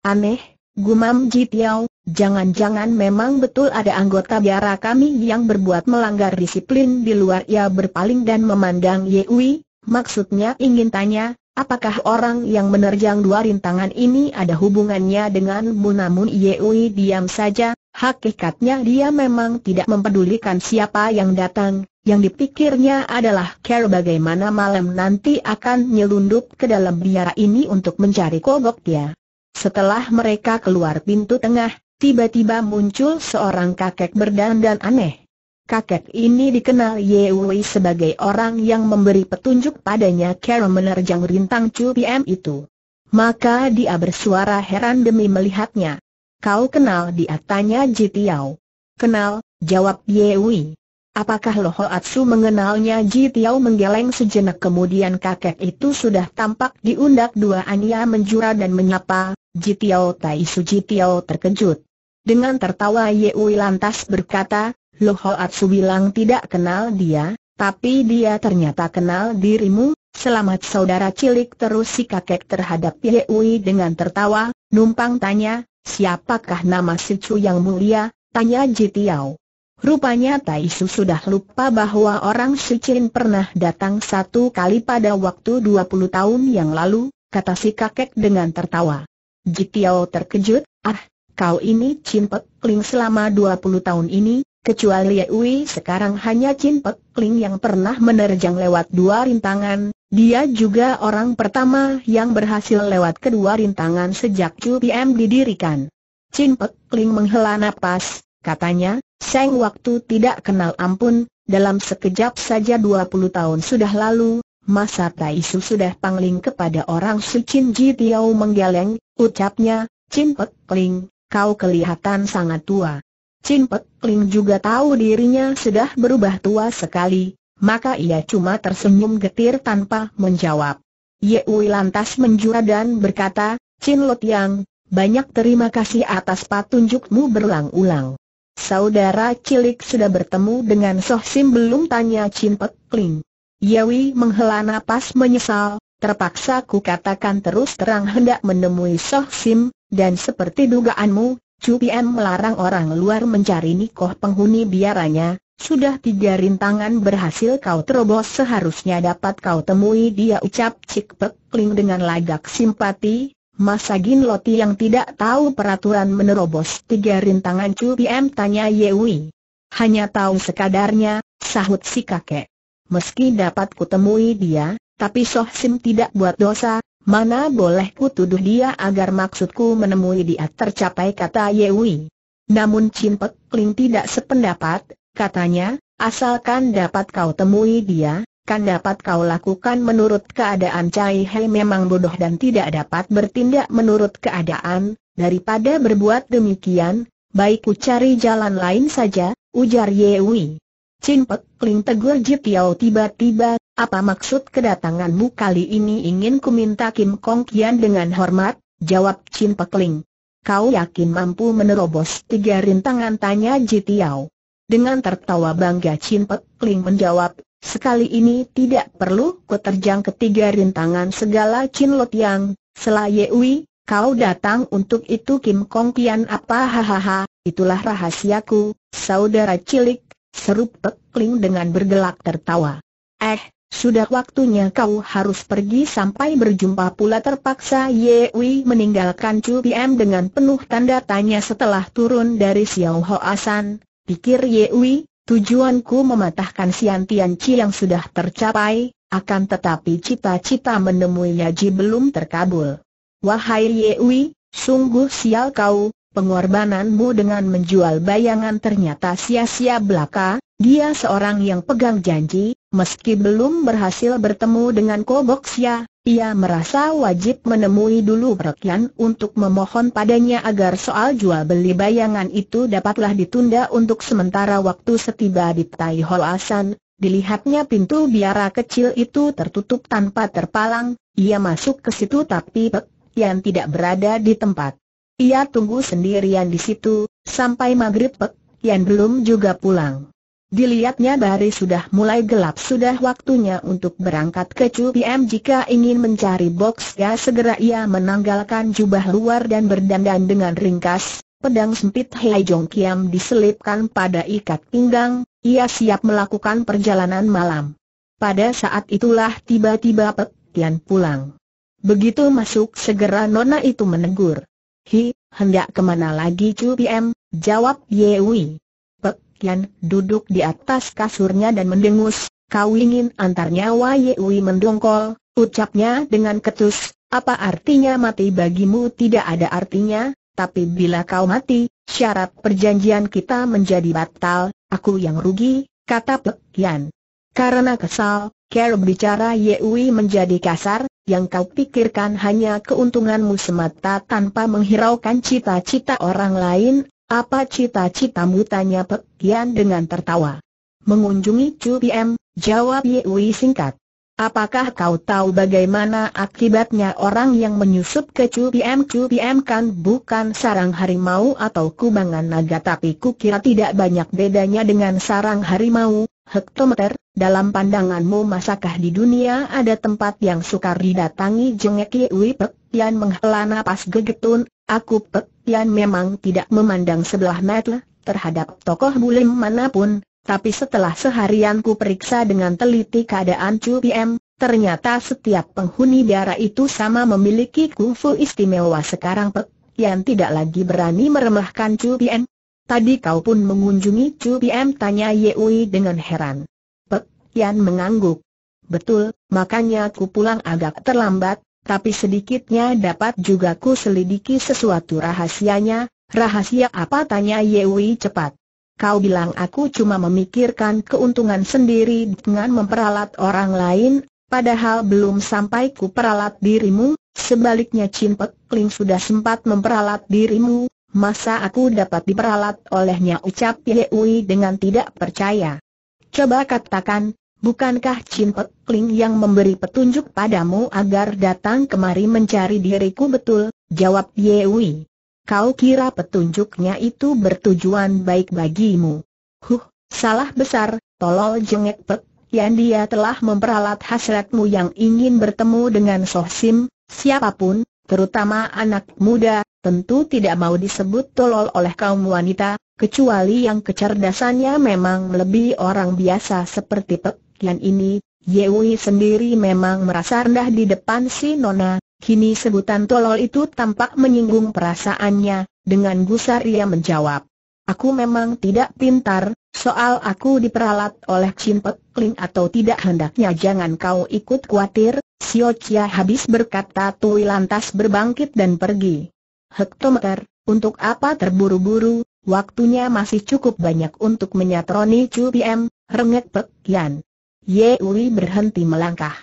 Aneh, gumam Jitiao, jangan-jangan memang betul ada anggota biara kami yang berbuat melanggar disiplin di luar ia berpaling dan memandang Yeui, maksudnya ingin tanya, Apakah orang yang menerjang dua rintangan ini ada hubungannya dengan Munamun Yeui diam saja, Hakikatnya dia memang tidak mempedulikan siapa yang datang, yang dipikirnya adalah care bagaimana malam nanti akan nyelundup ke dalam biara ini untuk mencari kogok dia. Setelah mereka keluar pintu tengah, tiba-tiba muncul seorang kakek berdandan aneh. Kakek ini dikenal Yewi sebagai orang yang memberi petunjuk padanya Carol menerjang rintang Chu PM itu. Maka dia bersuara heran demi melihatnya. Kau kenal dia tanya Jitiao. Kenal, jawab Yewi. Apakah Atsu mengenalnya Jitiao menggeleng sejenak kemudian kakek itu sudah tampak diundak dua ania menjura dan menyapa, Jitiao Tai Su Jitiao terkejut. Dengan tertawa Yewi lantas berkata, Atsu bilang tidak kenal dia, tapi dia ternyata kenal dirimu, Selamat saudara cilik terus si kakek terhadap Yehui dengan tertawa, numpang tanya, siapakah nama si Chu yang mulia, tanya Jitiao. Rupanya Tai Su sudah lupa bahwa orang Chin pernah datang satu kali pada waktu 20 tahun yang lalu, kata si kakek dengan tertawa. Jitiao terkejut, ah, kau ini Pek Kling selama 20 tahun ini, kecuali Yehui sekarang hanya Pek Kling yang pernah menerjang lewat dua rintangan, dia juga orang pertama yang berhasil lewat kedua rintangan sejak QPM didirikan. Chin Pek Ling menghela napas, katanya, Seng waktu tidak kenal ampun, dalam sekejap saja 20 tahun sudah lalu, masa Tai Su sudah pangling kepada orang Su Chin Ji Tiao menggeleng, ucapnya, Chin Pek Ling, kau kelihatan sangat tua. Chin Pek Ling juga tahu dirinya sudah berubah tua sekali, maka ia cuma tersenyum getir tanpa menjawab. Ye Wei lantas menjura dan berkata, Chin Lo Tiang, banyak terima kasih atas patunjukmu berulang-ulang. Saudara cilik sudah bertemu dengan Soh Sim belum tanya Chin Pek Kling. Wei menghela napas menyesal, terpaksa ku katakan terus terang hendak menemui Soh Sim, dan seperti dugaanmu, Chu melarang orang luar mencari nikoh penghuni biaranya, sudah tiga rintangan berhasil kau terobos seharusnya dapat kau temui dia ucap Cik Pek dengan lagak simpati. Masa Gin Loti yang tidak tahu peraturan menerobos tiga rintangan Cu PM tanya Yewi. Hanya tahu sekadarnya, sahut si kakek. Meski dapat kutemui dia, tapi Soh Sim tidak buat dosa, mana boleh kutuduh dia agar maksudku menemui dia tercapai kata Yewi. Namun Chin Pek Ling tidak sependapat, katanya, asalkan dapat kau temui dia, kan dapat kau lakukan menurut keadaan Cai Hei memang bodoh dan tidak dapat bertindak menurut keadaan, daripada berbuat demikian, baik ku cari jalan lain saja, ujar Yewi. Chin Pek Kling tegur Jitiao tiba-tiba, apa maksud kedatanganmu kali ini ingin ku minta Kim Kong Kian dengan hormat, jawab Chin Pek Kling. Kau yakin mampu menerobos tiga rintangan tanya Jitiao. Dengan tertawa bangga Chin Pek Ling menjawab, sekali ini tidak perlu ku terjang ketiga rintangan segala Chin Lot Yang, Selaye Ui, kau datang untuk itu Kim Kong Tian apa hahaha, itulah rahasiaku, saudara cilik, seru Pek Ling dengan bergelak tertawa. Eh, sudah waktunya kau harus pergi sampai berjumpa pula terpaksa Ye meninggalkan Chu Piem dengan penuh tanda tanya setelah turun dari Xiao Ho Asan, pikir Yewi, tujuanku mematahkan Sian Chi yang sudah tercapai, akan tetapi cita-cita menemuinya Ji belum terkabul. Wahai Ye Yewi, sungguh sial kau, pengorbananmu dengan menjual bayangan ternyata sia-sia belaka, dia seorang yang pegang janji, meski belum berhasil bertemu dengan Koboksia, ia merasa wajib menemui dulu Perkian untuk memohon padanya agar soal jual beli bayangan itu dapatlah ditunda untuk sementara waktu setiba di Tai Asan. Dilihatnya pintu biara kecil itu tertutup tanpa terpalang, ia masuk ke situ tapi yang tidak berada di tempat. Ia tunggu sendirian di situ, sampai maghrib yang belum juga pulang. Dilihatnya bari sudah mulai gelap sudah waktunya untuk berangkat ke CUPM jika ingin mencari box ya segera ia menanggalkan jubah luar dan berdandan dengan ringkas, pedang sempit Hei Jong Kiam diselipkan pada ikat pinggang, ia siap melakukan perjalanan malam. Pada saat itulah tiba-tiba Pek Tian pulang. Begitu masuk segera Nona itu menegur. Hi, hendak kemana lagi CUPM, jawab Yewi. Yan duduk di atas kasurnya dan mendengus, kau ingin antar nyawa mendongkol, ucapnya dengan ketus, apa artinya mati bagimu tidak ada artinya, tapi bila kau mati, syarat perjanjian kita menjadi batal, aku yang rugi, kata Pek Yan. Karena kesal, Care bicara Yewi menjadi kasar, yang kau pikirkan hanya keuntunganmu semata tanpa menghiraukan cita-cita orang lain, apa cita-citamu tanya Pek Kian dengan tertawa. Mengunjungi Chu Piem, jawab Yui singkat. Apakah kau tahu bagaimana akibatnya orang yang menyusup ke Chu Piem? Chu Piem kan bukan sarang harimau atau kubangan naga tapi kukira tidak banyak bedanya dengan sarang harimau, hektometer, dalam pandanganmu masakah di dunia ada tempat yang sukar didatangi jengek Yui Pek menghela napas gegetun, Aku Pek Tian memang tidak memandang sebelah mata terhadap tokoh bulim manapun, tapi setelah seharian ku periksa dengan teliti keadaan Chu PM, ternyata setiap penghuni biara itu sama memiliki kungfu istimewa sekarang Pek Tian tidak lagi berani meremehkan Chu PM. Tadi kau pun mengunjungi Chu PM? tanya Ye Wei dengan heran. Pek Tian mengangguk. Betul, makanya ku pulang agak terlambat, tapi sedikitnya dapat juga ku selidiki sesuatu rahasianya, rahasia apa tanya Yewi cepat. Kau bilang aku cuma memikirkan keuntungan sendiri dengan memperalat orang lain, padahal belum sampai ku peralat dirimu, sebaliknya Chin Pek Ling sudah sempat memperalat dirimu, masa aku dapat diperalat olehnya ucap Yewi dengan tidak percaya. Coba katakan, Bukankah Pek Ling yang memberi petunjuk padamu agar datang kemari mencari diriku betul? Jawab Ye Wei. Kau kira petunjuknya itu bertujuan baik bagimu? Huh, salah besar, tolol jengek pek, yang dia telah memperalat hasratmu yang ingin bertemu dengan Soh Sim, siapapun, terutama anak muda, tentu tidak mau disebut tolol oleh kaum wanita, kecuali yang kecerdasannya memang lebih orang biasa seperti pek Kian ini, Yewi sendiri memang merasa rendah di depan si Nona, kini sebutan tolol itu tampak menyinggung perasaannya, dengan gusar ia menjawab. Aku memang tidak pintar, soal aku diperalat oleh Chin Pek Ling atau tidak hendaknya jangan kau ikut khawatir, Sio Chia habis berkata Tui lantas berbangkit dan pergi. Hektometer, untuk apa terburu-buru, waktunya masih cukup banyak untuk menyatroni Chu Piem, rengek Pek Yan. Ye Uli berhenti melangkah.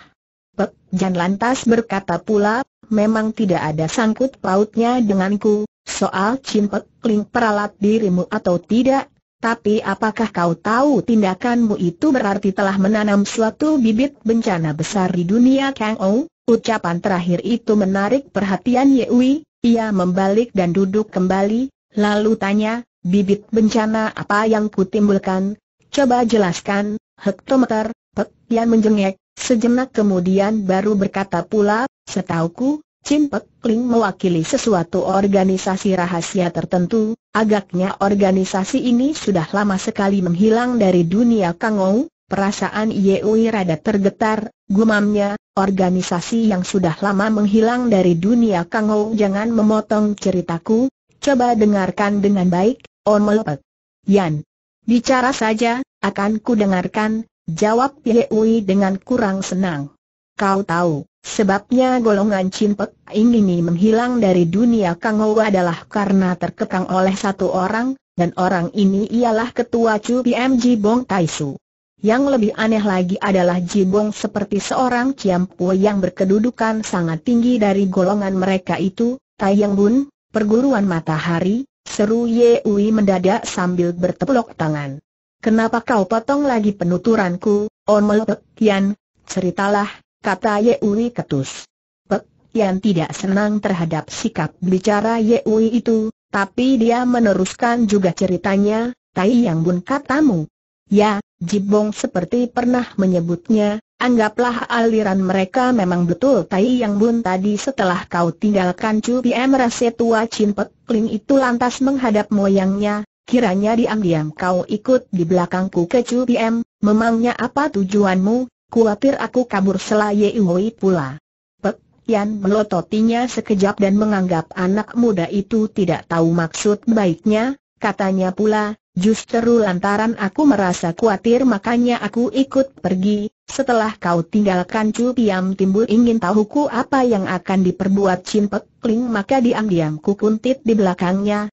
Pek Jan lantas berkata pula, memang tidak ada sangkut pautnya denganku, soal cimpek kling peralat dirimu atau tidak, tapi apakah kau tahu tindakanmu itu berarti telah menanam suatu bibit bencana besar di dunia Kang Ou? Ucapan terakhir itu menarik perhatian Ye Uli. ia membalik dan duduk kembali, lalu tanya, bibit bencana apa yang kutimbulkan? Coba jelaskan, hektometer, Pek dia menjengek, sejenak kemudian baru berkata pula, setauku, Chin Pek Ling mewakili sesuatu organisasi rahasia tertentu, agaknya organisasi ini sudah lama sekali menghilang dari dunia Kangou, perasaan Ye Ui rada tergetar, gumamnya, organisasi yang sudah lama menghilang dari dunia Kangou jangan memotong ceritaku, coba dengarkan dengan baik, Om Melepet. Yan. Bicara saja, akan ku dengarkan, Jawab Ui dengan kurang senang. Kau tahu, sebabnya golongan Cimpek ini menghilang dari dunia Kang Ou adalah karena terkekang oleh satu orang, dan orang ini ialah ketua Chu PMG Bong Su. Yang lebih aneh lagi adalah Jibong seperti seorang Ciampu yang berkedudukan sangat tinggi dari golongan mereka itu, Yang Bun, perguruan matahari, seru Ye Ui mendadak sambil bertepuk tangan. Kenapa kau potong lagi penuturanku, Omel Pek Kian? Ceritalah, kata Yewi ketus. Pek Kian tidak senang terhadap sikap bicara Yewi itu, tapi dia meneruskan juga ceritanya, Tai Yang Bun katamu. Ya, Jibong seperti pernah menyebutnya, anggaplah aliran mereka memang betul Tai Yang Bun tadi setelah kau tinggalkan Cu Piem Tua Chin Pek Kling itu lantas menghadap moyangnya, Kiranya diam-diam kau ikut di belakangku ke Piem, memangnya apa tujuanmu, kuatir aku kabur selaye Iwoi pula. Pek, Yan melototinya sekejap dan menganggap anak muda itu tidak tahu maksud baiknya, katanya pula, justru lantaran aku merasa kuatir, makanya aku ikut pergi, setelah kau tinggalkan Piem timbul ingin tahuku apa yang akan diperbuat Chin Pek Ling maka diam-diam ku di belakangnya,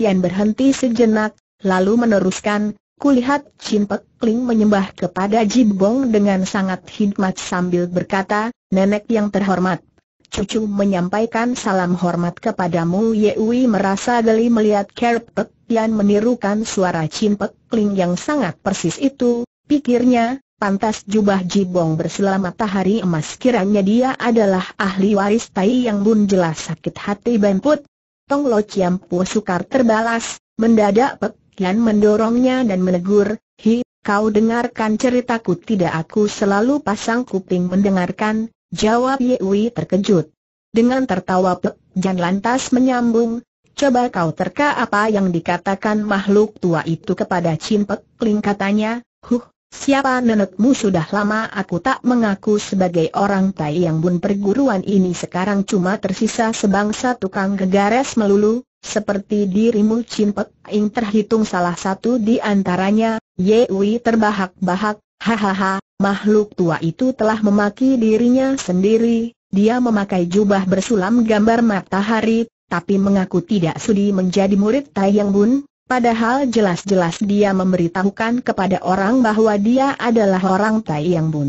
Yan berhenti sejenak, lalu meneruskan, kulihat Chin Pek Ling menyembah kepada Bong dengan sangat hikmat sambil berkata, Nenek yang terhormat, cucu menyampaikan salam hormat kepadamu Yewi merasa geli melihat Pek Yan menirukan suara Pek Kling yang sangat persis itu, pikirnya, pantas jubah Jibong berselama matahari emas kiranya dia adalah ahli waris Tai Yang Bun jelas sakit hati Bemput, Tong Lo Chiam Po sukar terbalas, mendadak Pek mendorongnya dan menegur, Hi, kau dengarkan ceritaku tidak aku selalu pasang kuping mendengarkan, jawab Yewi terkejut. Dengan tertawa Pek Jan lantas menyambung, coba kau terka apa yang dikatakan makhluk tua itu kepada Chin Pek Ling katanya, huh, Siapa nenekmu sudah lama aku tak mengaku sebagai orang Tai yang bun perguruan ini sekarang cuma tersisa sebangsa tukang gegares melulu, seperti dirimu Chin yang terhitung salah satu di antaranya, Wei terbahak-bahak, hahaha, makhluk tua itu telah memaki dirinya sendiri, dia memakai jubah bersulam gambar matahari, tapi mengaku tidak sudi menjadi murid Tai Yang Bun, Padahal jelas-jelas dia memberitahukan kepada orang bahwa dia adalah orang Tai Yang Bun.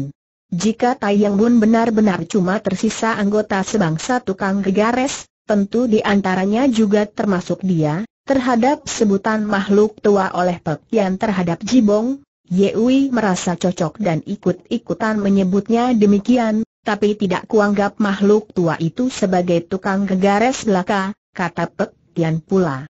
Jika Tai Yang Bun benar-benar cuma tersisa anggota sebangsa tukang gegares, tentu di antaranya juga termasuk dia, terhadap sebutan makhluk tua oleh Yan terhadap Jibong, Yewi merasa cocok dan ikut-ikutan menyebutnya demikian, tapi tidak kuanggap makhluk tua itu sebagai tukang gegares belaka, kata Yan pula.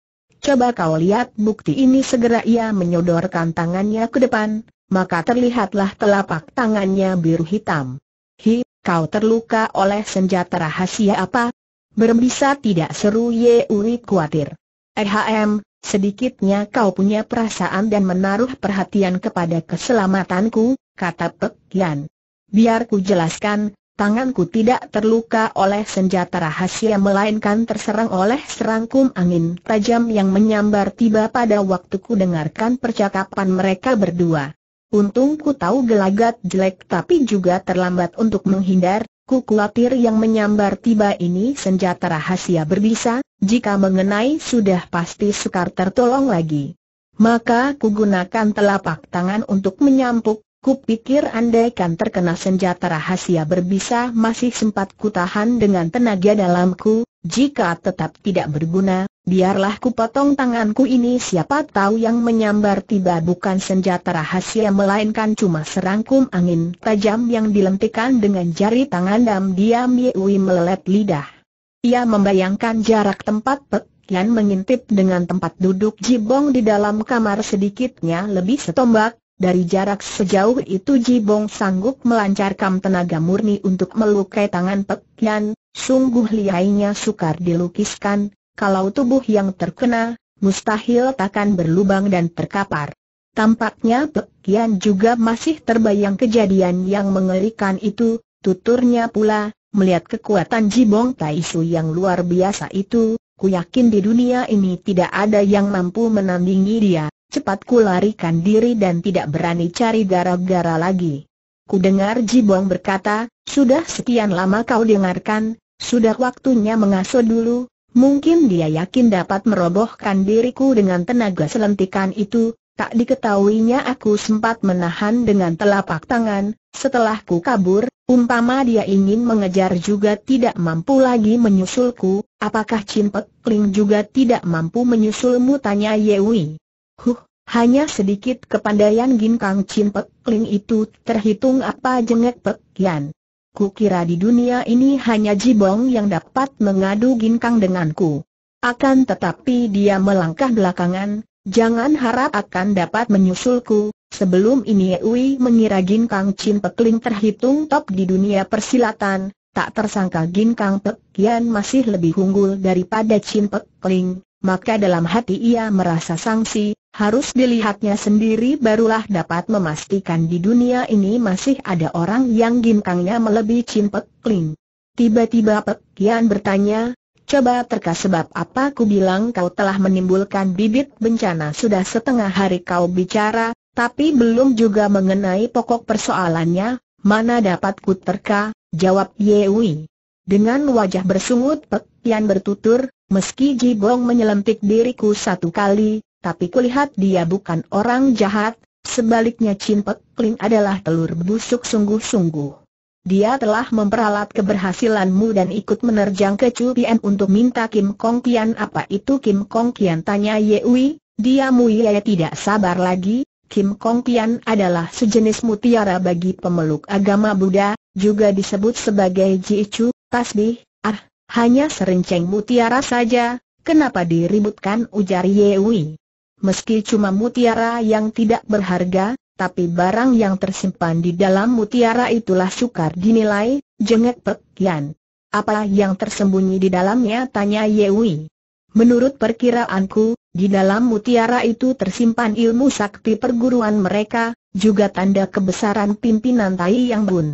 Coba kau lihat bukti ini segera ia menyodorkan tangannya ke depan, maka terlihatlah telapak tangannya biru hitam. Hi, kau terluka oleh senjata rahasia apa? Berbisa tidak seru Ye Uri khawatir. Ehm, sedikitnya kau punya perasaan dan menaruh perhatian kepada keselamatanku, kata Pek Yan. Biar ku jelaskan, Tanganku tidak terluka oleh senjata rahasia melainkan terserang oleh serangkum angin tajam yang menyambar tiba pada waktuku dengarkan percakapan mereka berdua. Untung ku tahu gelagat jelek tapi juga terlambat untuk menghindar, ku khawatir yang menyambar tiba ini senjata rahasia berbisa, jika mengenai sudah pasti sukar tertolong lagi. Maka ku gunakan telapak tangan untuk menyampuk, Kupikir andaikan terkena senjata rahasia berbisa masih sempat kutahan dengan tenaga dalamku, jika tetap tidak berguna, biarlah kupotong tanganku ini siapa tahu yang menyambar tiba bukan senjata rahasia melainkan cuma serangkum angin tajam yang dilentikan dengan jari tangan dam diam Yewi melelet lidah. Ia membayangkan jarak tempat pek Yan mengintip dengan tempat duduk Jibong di dalam kamar sedikitnya lebih setombak, dari jarak sejauh itu Jibong sanggup melancarkan tenaga murni untuk melukai tangan Pek Yan, sungguh lihainya sukar dilukiskan, kalau tubuh yang terkena, mustahil takkan berlubang dan terkapar. Tampaknya Pek Yan juga masih terbayang kejadian yang mengerikan itu, tuturnya pula, melihat kekuatan Jibong Taisu yang luar biasa itu, ku yakin di dunia ini tidak ada yang mampu menandingi dia cepat ku larikan diri dan tidak berani cari gara-gara lagi. Ku dengar Jibong berkata, sudah sekian lama kau dengarkan, sudah waktunya mengasuh dulu, mungkin dia yakin dapat merobohkan diriku dengan tenaga selentikan itu, tak diketahuinya aku sempat menahan dengan telapak tangan, setelah ku kabur, umpama dia ingin mengejar juga tidak mampu lagi menyusulku, apakah Chin Pek Ling juga tidak mampu menyusulmu tanya Yewi. Huh, hanya sedikit kepandaian gin kang Chin Pek Ling itu terhitung apa jengek Pek Yan. kira di dunia ini hanya Jibong yang dapat mengadu gin kang denganku. Akan tetapi dia melangkah belakangan, jangan harap akan dapat menyusulku. Sebelum ini Ewi mengira gin kang Chin Pek Ling terhitung top di dunia persilatan, tak tersangka gin kang Pek Yan masih lebih unggul daripada Chin Pek Ling, maka dalam hati ia merasa sangsi, harus dilihatnya sendiri barulah dapat memastikan di dunia ini masih ada orang yang ginkangnya melebihi Chin Pek Ling. Tiba-tiba Pek Kian bertanya, Coba terka sebab apa ku bilang kau telah menimbulkan bibit bencana sudah setengah hari kau bicara, tapi belum juga mengenai pokok persoalannya, mana dapat ku terka, jawab Yewi. Dengan wajah bersungut Pek Kian bertutur, meski Jibong menyelentik diriku satu kali, tapi kulihat dia bukan orang jahat, sebaliknya Chin Pek Kling adalah telur busuk sungguh-sungguh. Dia telah memperalat keberhasilanmu dan ikut menerjang ke Chu Pian untuk minta Kim Kong Kian apa itu Kim Kong Kian tanya Yewi, dia ya tidak sabar lagi, Kim Kong Pian adalah sejenis mutiara bagi pemeluk agama Buddha, juga disebut sebagai Ji Chu, tasbih, ah, hanya serenceng mutiara saja, kenapa diributkan ujar Yewi. Meski cuma mutiara yang tidak berharga, tapi barang yang tersimpan di dalam mutiara itulah sukar dinilai, jengek pekian. Apa yang tersembunyi di dalamnya tanya Yewi. Menurut perkiraanku, di dalam mutiara itu tersimpan ilmu sakti perguruan mereka, juga tanda kebesaran pimpinan Tai Yang Bun.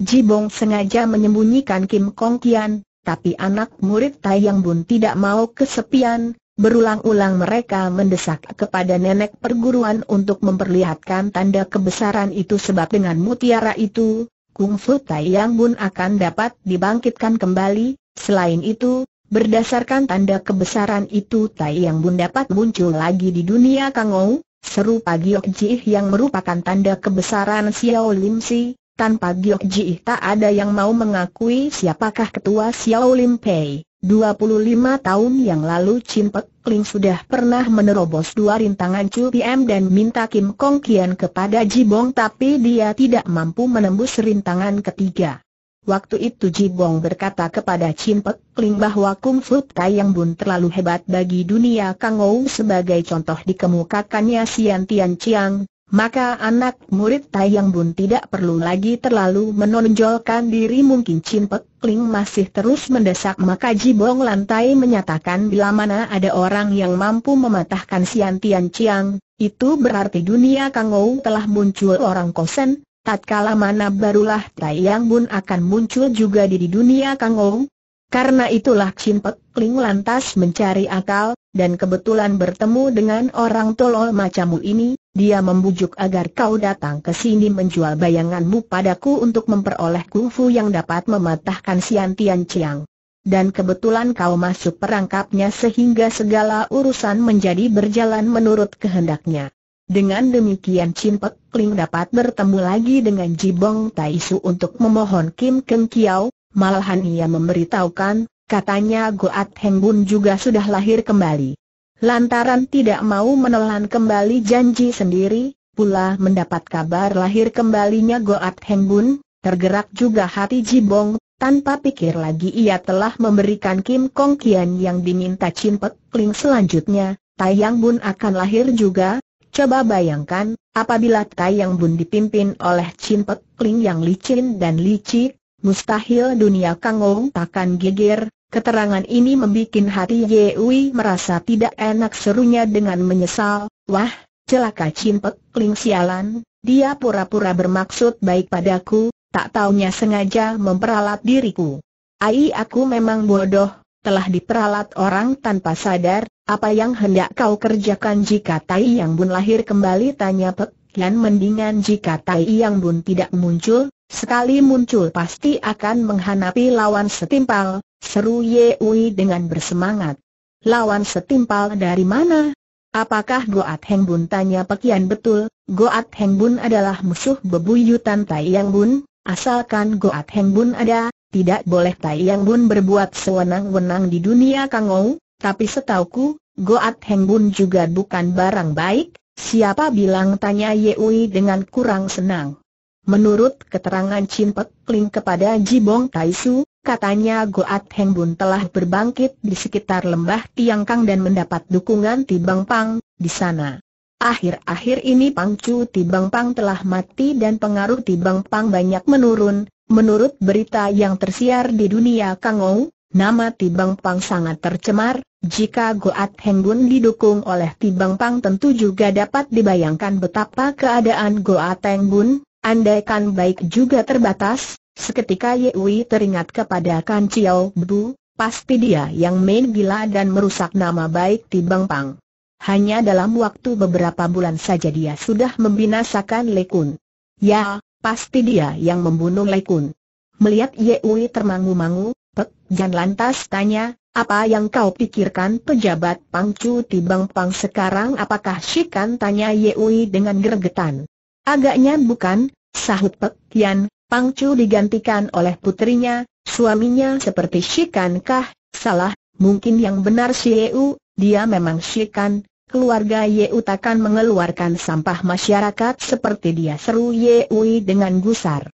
Jibong sengaja menyembunyikan Kim Kong Kian, tapi anak murid Tai Yang Bun tidak mau kesepian, Berulang-ulang mereka mendesak kepada nenek perguruan untuk memperlihatkan tanda kebesaran itu sebab dengan mutiara itu, Kung Fu Tai Yang Bun akan dapat dibangkitkan kembali, selain itu, berdasarkan tanda kebesaran itu Tai Yang Bun dapat muncul lagi di dunia Kang Seru serupa Giok Jih yang merupakan tanda kebesaran Xiao Lim Si, tanpa Giok Jih tak ada yang mau mengakui siapakah ketua Xiao Lim Pei. 25 tahun yang lalu Chin Pek Ling sudah pernah menerobos dua rintangan Chu Piem dan minta Kim Kong Kian kepada Jibong tapi dia tidak mampu menembus rintangan ketiga. Waktu itu Jibong berkata kepada Chin Pek Ling bahwa Kung Fu Tai Yang Bun terlalu hebat bagi dunia Kang Ou sebagai contoh dikemukakannya Sian Tian Chiang, maka anak murid Tai Yang Bun tidak perlu lagi terlalu menonjolkan diri mungkin Chin Pek Ling masih terus mendesak maka Jibong Lantai menyatakan bila mana ada orang yang mampu mematahkan Sian Tian Chiang, itu berarti dunia Kang Ou telah muncul orang kosen, tatkala mana barulah Tai Yang Bun akan muncul juga di dunia Kang Ou. Karena itulah Chin Pek Ling lantas mencari akal, dan kebetulan bertemu dengan orang tolol macamu ini, dia membujuk agar kau datang ke sini menjual bayanganmu padaku untuk memperoleh kungfu yang dapat mematahkan Sian Tian Chiang. Dan kebetulan kau masuk perangkapnya sehingga segala urusan menjadi berjalan menurut kehendaknya. Dengan demikian Chin Pek Kling dapat bertemu lagi dengan Jibong Tai Su untuk memohon Kim Keng Kiao, malahan ia memberitahukan, katanya Goat Heng Bun juga sudah lahir kembali. Lantaran tidak mau menelan kembali janji sendiri, pula mendapat kabar lahir kembalinya Goat Hembun, tergerak juga hati Jibong, tanpa pikir lagi ia telah memberikan Kim Kong Kian yang diminta Chin Pek Ling selanjutnya, Tayang Bun akan lahir juga, Coba bayangkan, apabila Tayang Bun dipimpin oleh Chin Pek Ling yang licin dan licik, mustahil dunia Ong takkan geger, Keterangan ini membuat hati Yewi merasa tidak enak serunya dengan menyesal, wah, celaka cimpek, kling sialan, dia pura-pura bermaksud baik padaku, tak taunya sengaja memperalat diriku. Ai aku memang bodoh, telah diperalat orang tanpa sadar, apa yang hendak kau kerjakan jika Tai Yang Bun lahir kembali tanya Pek Yan mendingan jika Tai Yang Bun tidak muncul, sekali muncul pasti akan menghadapi lawan setimpal, Seru Ye Ui dengan bersemangat. Lawan setimpal dari mana? Apakah Goat Heng Bun tanya pekian betul? Goat Heng Bun adalah musuh bebuyutan Tai Yang Bun, asalkan Goat Heng Bun ada, tidak boleh Tai Yang Bun berbuat sewenang-wenang di dunia Kangou, tapi setauku, Goat Heng Bun juga bukan barang baik, siapa bilang tanya Ye Yeui dengan kurang senang. Menurut keterangan Chin Pek Kling kepada Jibong Taisu, Katanya Goat Heng Bun telah berbangkit di sekitar lembah Tiangkang dan mendapat dukungan Tibang Pang di sana. Akhir-akhir ini Pangcu Tibang Pang telah mati dan pengaruh Tibang Pang banyak menurun. Menurut berita yang tersiar di dunia Kangou, nama Tibang Pang sangat tercemar. Jika Goat Heng Bun didukung oleh Tibang Pang tentu juga dapat dibayangkan betapa keadaan Goat Heng Bun, andaikan baik juga terbatas, Seketika Wei teringat kepada Kan Chiao Bu, pasti dia yang main gila dan merusak nama baik di Bang Pang. Hanya dalam waktu beberapa bulan saja dia sudah membinasakan Kun. Ya, pasti dia yang membunuh Kun. Melihat Wei termangu-mangu, Pek Jan lantas tanya, apa yang kau pikirkan pejabat Pang Chu di Bang Pang sekarang apakah Shikan tanya Wei dengan gergetan. Agaknya bukan, sahut Pek Yan, Pangcu digantikan oleh putrinya, suaminya seperti Shikan kah? salah, mungkin yang benar si Ew, dia memang Shikan, keluarga Yeu takkan mengeluarkan sampah masyarakat seperti dia seru Yeui dengan gusar.